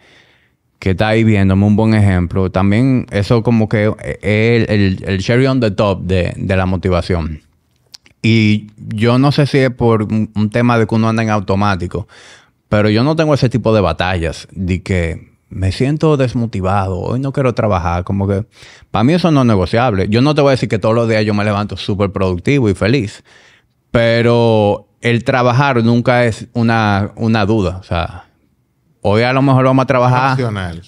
está ahí viéndome un buen ejemplo. También eso como que es el, el, cherry on the top de la motivación. Y yo no sé si es por un tema de que uno anda en automático, pero yo no tengo ese tipo de batallas de que me siento desmotivado, hoy no quiero trabajar, como que para mí eso no es negociable. Yo no te voy a decir que todos los días yo me levanto súper productivo y feliz, pero el trabajar nunca es una, duda. O sea, hoy a lo mejor vamos a trabajar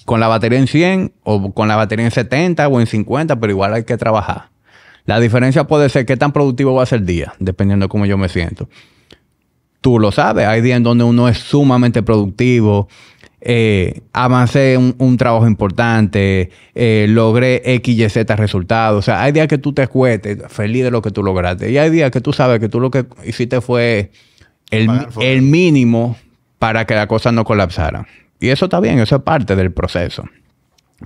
con la batería en 100 o con la batería en 70 o en 50, pero igual hay que trabajar. La diferencia puede ser qué tan productivo va a ser el día, dependiendo de cómo yo me siento. Tú lo sabes, hay días en donde uno es sumamente productivo, eh, avancé un, trabajo importante, eh, logré X, Y, Z resultados. O sea, hay días que tú te cuentes feliz de lo que tú lograste. Y hay días que tú sabes que tú lo que hiciste fue el, mínimo para que la cosa no colapsara. Y eso está bien, eso es parte del proceso.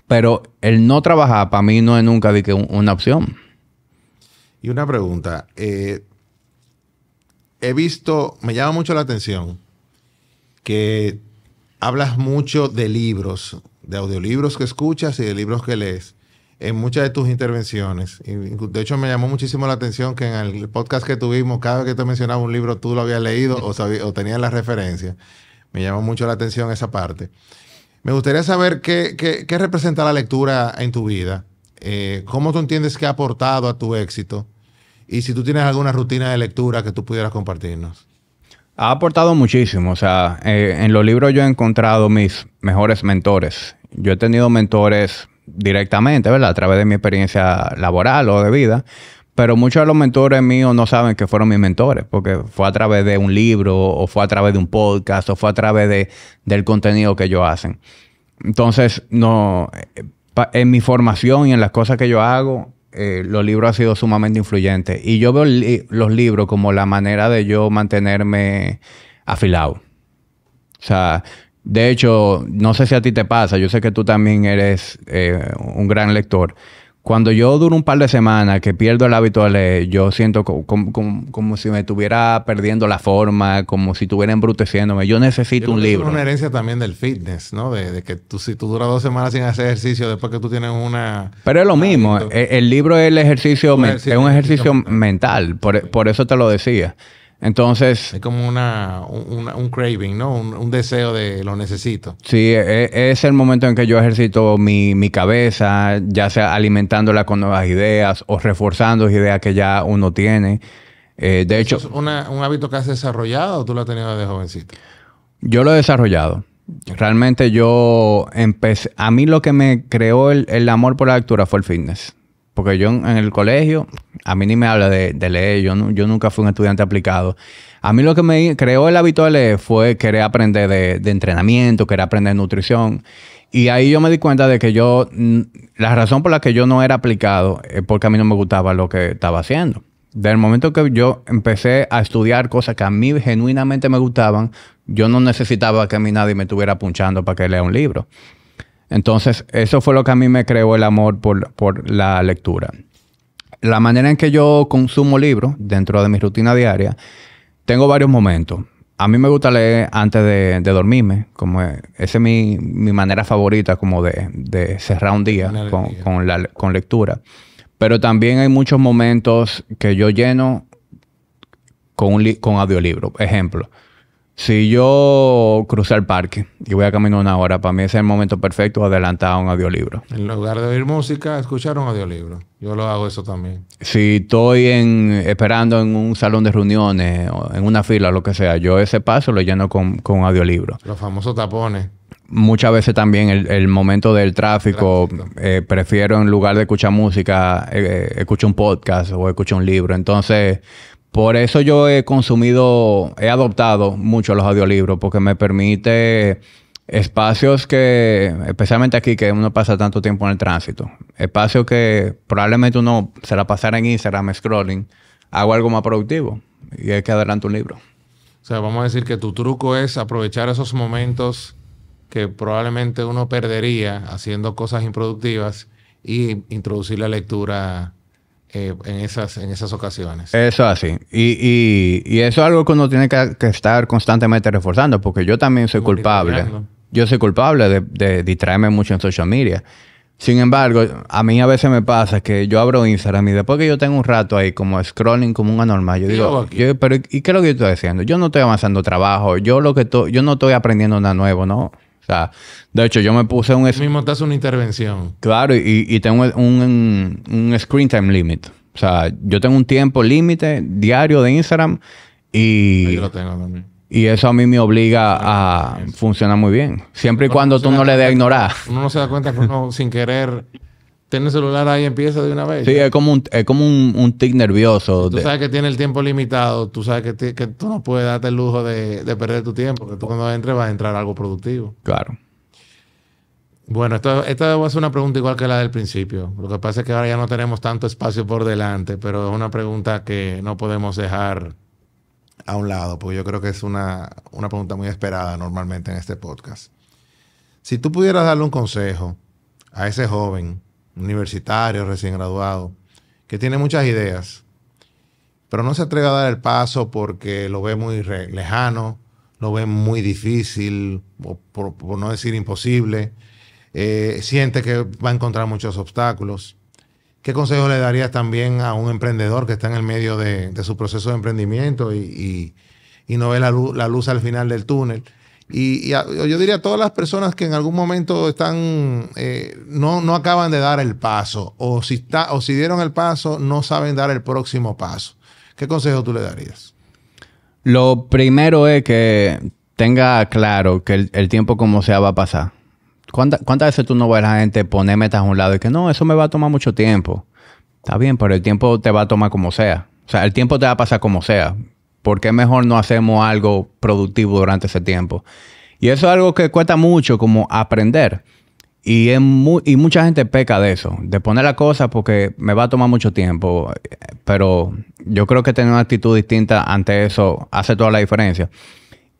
Pero el no trabajar para mí no es nunca una opción. Y una pregunta. Eh, he visto, me llama mucho la atención que hablas mucho de libros, de audiolibros que escuchas y de libros que lees en muchas de tus intervenciones. de hecho, me llamó muchísimo la atención que en el podcast que tuvimos, cada vez que te mencionaba un libro, tú lo habías leído o, o tenías la referencia. Me llamó mucho la atención esa parte. Me gustaría saber qué, qué, qué representa la lectura en tu vida eh, ¿cómo tú entiendes que ha aportado a tu éxito? Y si tú tienes alguna rutina de lectura que tú pudieras compartirnos. Ha aportado muchísimo. O sea, eh, en los libros yo he encontrado mis mejores mentores. Yo he tenido mentores directamente, ¿verdad? A través de mi experiencia laboral o de vida. Pero muchos de los mentores míos no saben que fueron mis mentores, porque fue a través de un libro, o fue a través de un podcast, o fue a través de, del contenido que ellos hacen. Entonces, no, en mi formación y en las cosas que yo hago, eh, los libros han sido sumamente influyentes. Y yo veo los libros como la manera de yo mantenerme afilado. O sea, de hecho, no sé si a ti te pasa, yo sé que tú también eres eh, un gran lector. Cuando yo duro un par de semanas que pierdo el hábito de leer, yo siento como, si me estuviera perdiendo la forma, como si estuviera embruteciéndome. Yo necesito un libro. Es una herencia también del fitness, ¿no? De, que tú, si tú duras dos semanas sin hacer ejercicio, después que tú tienes una... Pero es lo mismo. E-, el, libro es el ejercicio, un ejercicio un ejercicio mental. E, por eso te lo decía. Entonces. Es como una, un craving, ¿no? Un, deseo de lo necesito. Sí, e, e, es, el momento en que yo ejercito mi, mi, cabeza, ya sea alimentándola con nuevas ideas o reforzando ideas que ya uno tiene. Eh, de hecho. ¿Es una, un hábito que has desarrollado o tú lo has tenido desde jovencito? Yo lo he desarrollado. Realmente yo empecé. A mí lo que me creó el, el amor por la lectura fue el fitness. Porque yo en el colegio, a mí ni me habla de, leer, yo, nunca fui un estudiante aplicado. A mí lo que me creó el hábito de leer fue querer aprender de, entrenamiento, querer aprender nutrición. Y ahí yo me di cuenta de que yo, la razón por la que yo no era aplicado es porque a mí no me gustaba lo que estaba haciendo. Del momento que yo empecé a estudiar cosas que a mí genuinamente me gustaban, yo no necesitaba que a mí nadie me estuviera punchando para que lea un libro. Entonces, eso fue lo que a mí me creó el amor por, la lectura. La manera en que yo consumo libros dentro de mi rutina diaria, tengo varios momentos. A mí me gusta leer antes de, dormirme, como esa es mi, manera favorita como de, cerrar un día con, la, lectura. Pero también hay muchos momentos que yo lleno con, un con audiolibro. Ejemplo, si yo crucé el parque y voy a caminar una hora, para mí ese es el momento perfecto adelantar un audiolibro. En lugar de oír música, escuchar un audiolibro. Yo lo hago eso también. Si estoy en, esperando en un salón de reuniones, en una fila, lo que sea, yo ese paso lo lleno con, con audiolibro. Los famosos tapones muchas veces también el, momento del tráfico, eh, prefiero en lugar de escuchar música, eh, eh, escuchar un podcast o escuchar un libro. Entonces, por eso yo he consumido, he adoptado mucho los audiolibros, porque me permite espacios que, especialmente aquí que uno pasa tanto tiempo en el tránsito, espacios que probablemente uno se la pasara en Instagram scrolling, hago algo más productivo y es que adelante un libro. O sea, vamos a decir que tu truco es aprovechar esos momentos que probablemente uno perdería haciendo cosas improductivas y introducir la lectura eh, en, esas, en esas ocasiones. Eso así. Y, eso es algo que uno tiene que, estar constantemente reforzando, porque yo también soy culpable. Yo soy culpable de, distraerme mucho en social media. Sin embargo, a mí a veces me pasa que yo abro Instagram y después que yo tengo un rato ahí como scrolling como un anormal, yo digo, pero ¿y qué es lo que yo estoy diciendo Yo no estoy avanzando trabajo, yo lo que yo no estoy aprendiendo nada nuevo, ¿no? sea, de hecho, yo me puse un... mismo te una intervención. Claro, y, tengo un, screen time limit. O sea, yo tengo un tiempo límite diario de Instagram y... Y eso a mí me obliga a funcionar muy bien. Siempre y cuando tú no le des a ignorar. Uno no se da cuenta que uno sin querer tiene el celular ahí, empieza de una vez. Sí, es como un, es como un, tic nervioso. Tú sabes que tiene el tiempo limitado, tú sabes que, tú no puedes darte el lujo de, perder tu tiempo, que tú cuando entres vas a entrar algo productivo. Claro. Bueno, esta va a ser una pregunta igual que la del principio. Lo que pasa es que ahora ya no tenemos tanto espacio por delante, pero es una pregunta que no podemos dejar a un lado, porque yo creo que es una, una pregunta muy esperada normalmente en este podcast. Si tú pudieras darle un consejo a ese joven universitario, recién graduado, que tiene muchas ideas, pero no se atreve a dar el paso porque lo ve muy lejano, lo ve muy difícil, por, por no decir imposible, eh, siente que va a encontrar muchos obstáculos. ¿Qué consejo le darías también a un emprendedor que está en el medio de, su proceso de emprendimiento y, no ve la luz, al final del túnel? Y, yo diría a todas las personas que en algún momento están, eh, no, no acaban de dar el paso, o si, está, o si dieron el paso, no saben dar el próximo paso. ¿Qué consejo tú le darías? Lo primero es que tenga claro que el, tiempo como sea va a pasar. ¿Cuántas veces tú no vas a la gente poner metas a un lado y que no, eso me va a tomar mucho tiempo? Está bien, pero el tiempo te va a tomar como sea. O sea, el tiempo te va a pasar como sea. ¿Por qué mejor no hacemos algo productivo durante ese tiempo? Y eso es algo que cuesta mucho como aprender. Y, mucha gente peca de eso, de poner la cosa porque me va a tomar mucho tiempo. Pero yo creo que tener una actitud distinta ante eso hace toda la diferencia.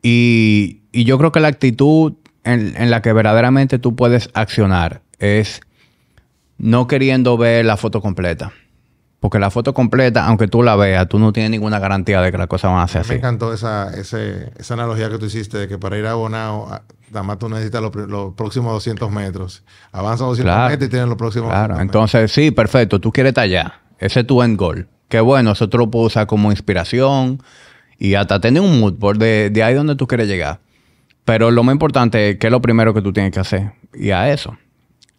Y, yo creo que la actitud en, en, la que verdaderamente tú puedes accionar es no queriendo ver la foto completa. Porque la foto completa, aunque tú la veas, tú no tienes ninguna garantía de que las cosas van a ser así. Me encantó esa, analogía que tú hiciste de que para ir a Bonao, además tú necesitas los, próximos 200 metros. Avanza 200 metros y tienes los próximos Claro, entonces sí, perfecto, tú quieres estar allá. Ese es tu end goal. Que bueno, eso tú lo puedes usar como inspiración y hasta tener un mood de, de ahí donde tú quieres llegar. Pero lo más importante es que es lo primero que tú tienes que hacer. Y a eso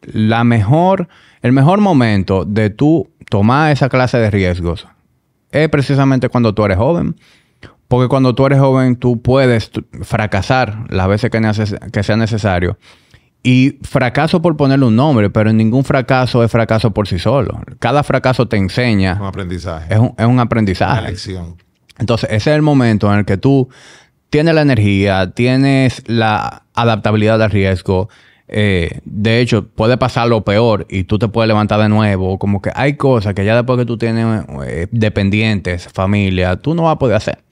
la mejor, el mejor momento de tú tomar esa clase de riesgos es precisamente cuando tú eres joven. Porque cuando tú eres joven, tú puedes fracasar las veces que, sea necesario. Y fracaso por ponerle un nombre, pero ningún fracaso es fracaso por sí solo. Cada fracaso te enseña. Un aprendizaje. Es un, es un aprendizaje. Una lección. Entonces, ese es el momento en el que tú tienes la energía, tienes la adaptabilidad al riesgo, eh, de hecho, puede pasar lo peor y tú te puedes levantar de nuevo. Como que hay cosas que ya después que tú tienes eh, dependientes, familia, tú no vas a poder hacer.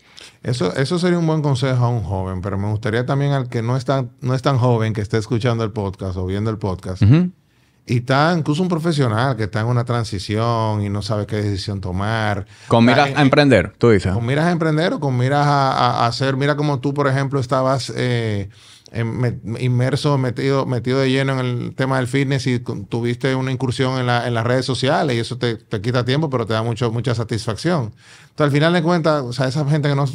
Eso, eso sería un buen consejo a un joven, pero me gustaría también al que no es tan, no es tan joven, que esté escuchando el podcast o viendo el podcast, y está incluso un profesional que está en una transición y no sabe qué decisión tomar. Con miras a emprender, tú dices. Con miras a emprender o con miras a, hacer, mira como tú, por ejemplo, estabas... Eh, Em, inmerso, metido, metido de lleno en el tema del fitness y tuviste una incursión en, las redes sociales y eso te, te, quita tiempo, pero te da mucho, mucha satisfacción. Entonces, al final de cuentas, o sea, esa gente que, no,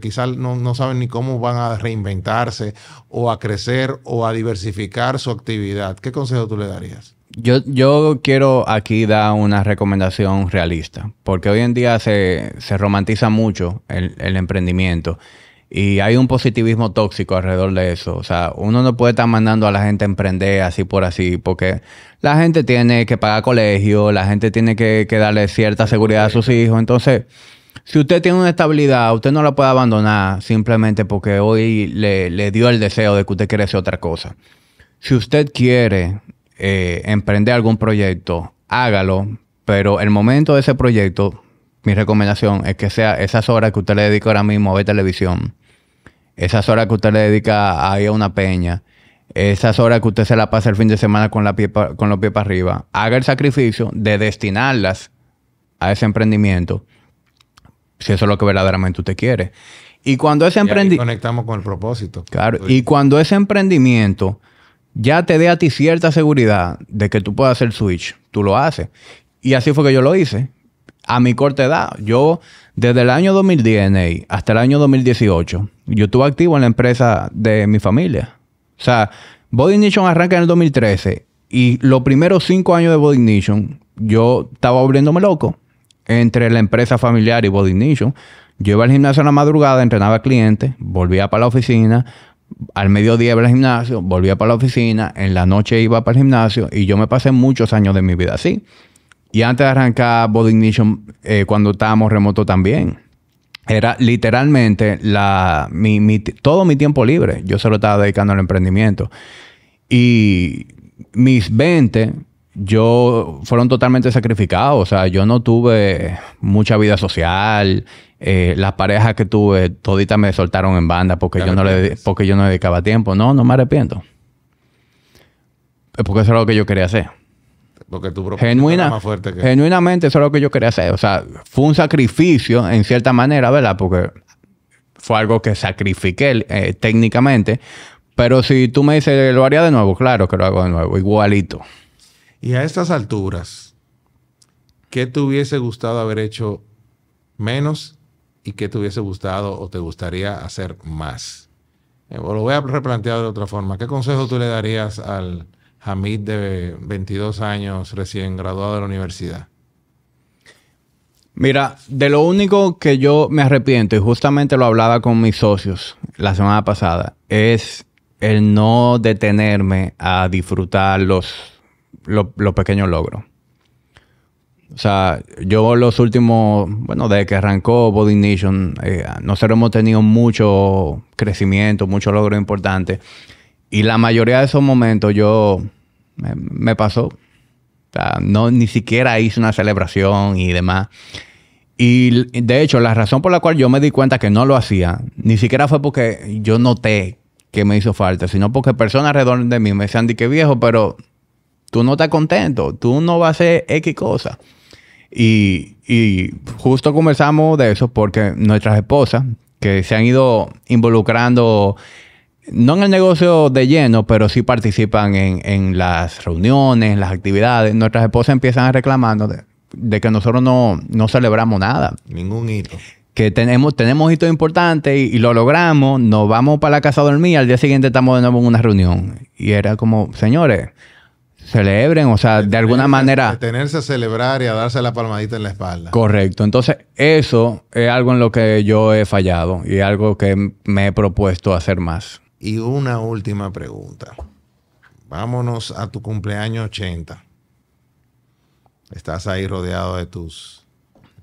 quizás no, no, saben ni cómo van a reinventarse o a crecer o a diversificar su actividad, ¿qué consejo tú le darías? Yo, yo quiero aquí dar una recomendación realista, porque hoy en día se, se romantiza mucho el, el emprendimiento y hay un positivismo tóxico alrededor de eso. O sea, uno no puede estar mandando a la gente a emprender así por así, porque la gente tiene que pagar colegio, la gente tiene que, darle cierta seguridad a sus hijos. Entonces, si usted tiene una estabilidad, usted no la puede abandonar simplemente porque hoy le, dio el deseo de que usted quiere hacer otra cosa. Si usted quiere eh, emprender algún proyecto, hágalo, pero el momento de ese proyecto, mi recomendación es que sea esas horas que usted le dedica ahora mismo a ver televisión esas horas que usted le dedica ahí a una peña, esas horas que usted se la pasa el fin de semana con, la con los pies para arriba, haga el sacrificio de destinarlas a ese emprendimiento, si eso es lo que verdaderamente usted quiere. Y cuando ese emprendimiento... Conectamos con el propósito. Claro, pues, y cuando ese emprendimiento ya te dé a ti cierta seguridad de que tú puedes hacer switch, tú lo haces. Y así fue que yo lo hice. A mi corta edad, yo desde el año 2010 hasta el año 2018, yo estuve activo en la empresa de mi familia. O sea, Body Nation arranca en el 2013 y los primeros cinco años de Body Nation yo estaba volviéndome loco entre la empresa familiar y Body Nation. Yo iba al gimnasio en la madrugada, entrenaba clientes, volvía para la oficina, al mediodía iba al gimnasio, volvía para la oficina, en la noche iba para el gimnasio y yo me pasé muchos años de mi vida así. Y antes de arrancar Body Nation eh, cuando estábamos remoto también era literalmente la, todo mi tiempo libre. Yo se lo estaba dedicando al emprendimiento. Y mis 20 yo fueron totalmente sacrificados. O sea, yo no tuve mucha vida social. Eh, las parejas que tuve, toditas me soltaron en banda porque yo, no le, porque yo no dedicaba tiempo. No, no me arrepiento. Eh, porque eso era lo que yo quería hacer. Porque tu Genuina, más fuerte que... Genuinamente, eso es lo que yo quería hacer. O sea, fue un sacrificio en cierta manera, ¿verdad? Porque fue algo que sacrifiqué eh, técnicamente. Pero si tú me dices, lo haría de nuevo, claro que lo hago de nuevo, igualito. Y a estas alturas, ¿qué te hubiese gustado haber hecho menos y qué te hubiese gustado o te gustaría hacer más? Eh, lo voy a replantear de otra forma. ¿Qué consejo tú le darías al, Hamid de 22 años, recién graduado de la universidad? Mira, de lo único que yo me arrepiento, y justamente lo hablaba con mis socios la semana pasada, es el no detenerme a disfrutar los, pequeños logros. O sea, yo los últimos, bueno, desde que arrancó Body Nation, eh, nosotros hemos tenido mucho crecimiento, mucho logro importante. Y la mayoría de esos momentos yo me, pasó. no, ni siquiera hice una celebración y demás. Y de hecho, la razón por la cual yo me di cuenta que no lo hacía, ni siquiera fue porque yo noté que me hizo falta, sino porque personas alrededor de mí me decían, di que viejo, pero tú no estás contento, tú no vas a hacer X cosa. Y, y justo comenzamos de eso porque nuestras esposas, que se han ido involucrando no en el negocio de lleno, pero sí participan en, las reuniones, en las actividades. Nuestras esposas empiezan reclamando de, de que nosotros no, celebramos nada. Ningún hito. Que tenemos, tenemos hitos importantes y, lo logramos, nos vamos para la casa a dormir, al día siguiente estamos de nuevo en una reunión. Y era como, señores, celebren, o sea, de, alguna manera... tenerse a celebrar y a darse la palmadita en la espalda. Correcto. Entonces, eso es algo en lo que yo he fallado y algo que me he propuesto hacer más. Y una última pregunta. Vámonos a tu cumpleaños 80. Estás ahí rodeado de tus,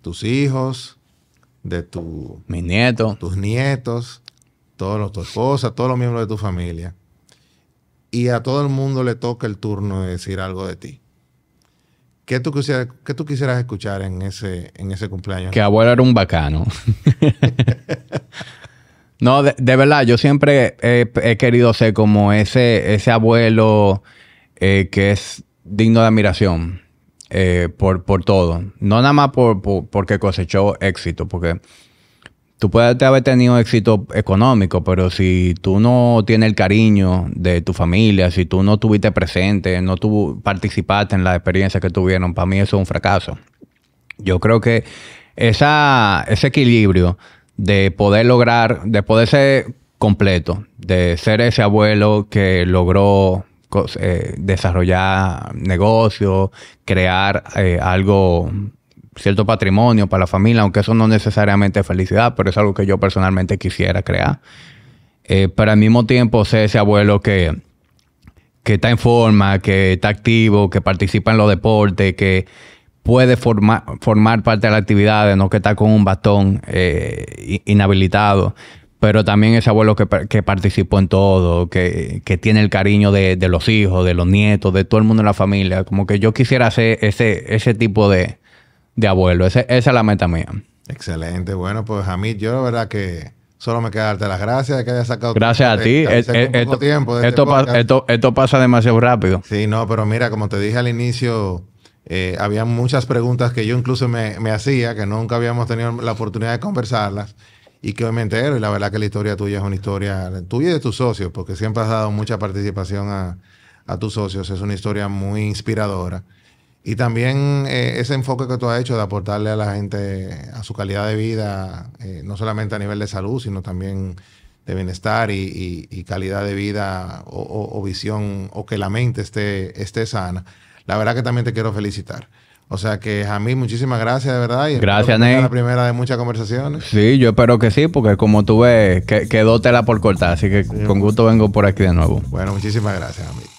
tus hijos, de tu, tus nietos, todos los, tu esposa, todos los miembros de tu familia. Y a todo el mundo le toca el turno de decir algo de ti. ¿Qué tú, quisieras, tú quisieras escuchar en ese, en ese cumpleaños? Que abuelo era un bacano. No, de, verdad, yo siempre he, querido ser como ese, ese abuelo eh, que es digno de admiración eh, por, por, todo. No nada más por, porque cosechó éxito, porque tú puedes haber tenido éxito económico, pero si tú no tienes el cariño de tu familia, si tú no tuviste presente, no tu participaste en la experiencia que tuvieron, para mí eso es un fracaso. Yo creo que esa, ese equilibrio de poder lograr, de poder ser completo, de ser ese abuelo que logró eh, desarrollar negocios, crear eh, algo, cierto patrimonio para la familia, aunque eso no necesariamente es felicidad, pero es algo que yo personalmente quisiera crear. Eh, pero al mismo tiempo ser ese abuelo que, que está en forma, que está activo, que participa en los deportes, que puede formar, formar parte de la actividad, de no que está con un bastón eh, inhabilitado, pero también ese abuelo que, participó en todo, que, tiene el cariño de, los hijos, de los nietos, de todo el mundo en la familia. Como que yo quisiera ser ese, ese tipo de, abuelo. esa es la meta mía. Excelente. Bueno, pues a mí, yo la verdad que solo me queda darte las gracias de que hayas sacado gracias a ti eh, eh, tiempo este esto, esto, esto, pasa demasiado rápido sí no pero mira como te dije al inicio eh, había muchas preguntas que yo incluso me, hacía, que nunca habíamos tenido la oportunidad de conversarlas y que hoy me entero. Y la verdad que la historia tuya es una historia tuya y de tus socios, porque siempre has dado mucha participación a, tus socios. Es una historia muy inspiradora. Y también eh, ese enfoque que tú has hecho de aportarle a la gente a su calidad de vida, eh, no solamente a nivel de salud, sino también de bienestar y, calidad de vida o, o, visión, o que la mente esté, esté sana la verdad que también te quiero felicitar. O sea que a mí muchísimas gracias de verdad. gracias, Ney. La primera de muchas conversaciones. Sí, yo espero que sí, porque como tú ves, quedó tela por cortar. Así que con gusto vengo por aquí de nuevo. Bueno, muchísimas gracias, amigo.